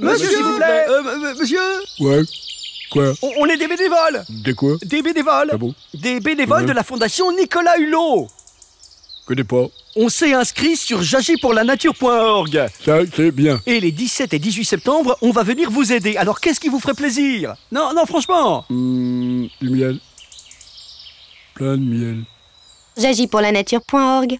Euh, monsieur, s'il vous euh, plaît euh, Monsieur Ouais Quoi on, est des bénévoles Des quoi Des bénévoles ah Des bénévoles de la fondation Nicolas Hulot Connais pas. On s'est inscrit sur jagipourlanature.org Ça, c'est bien. Et les 17 et 18 septembre, on va venir vous aider. Alors qu'est-ce qui vous ferait plaisir Non, non, franchement Hum... Du miel. Plein de miel. jagipourlanature.org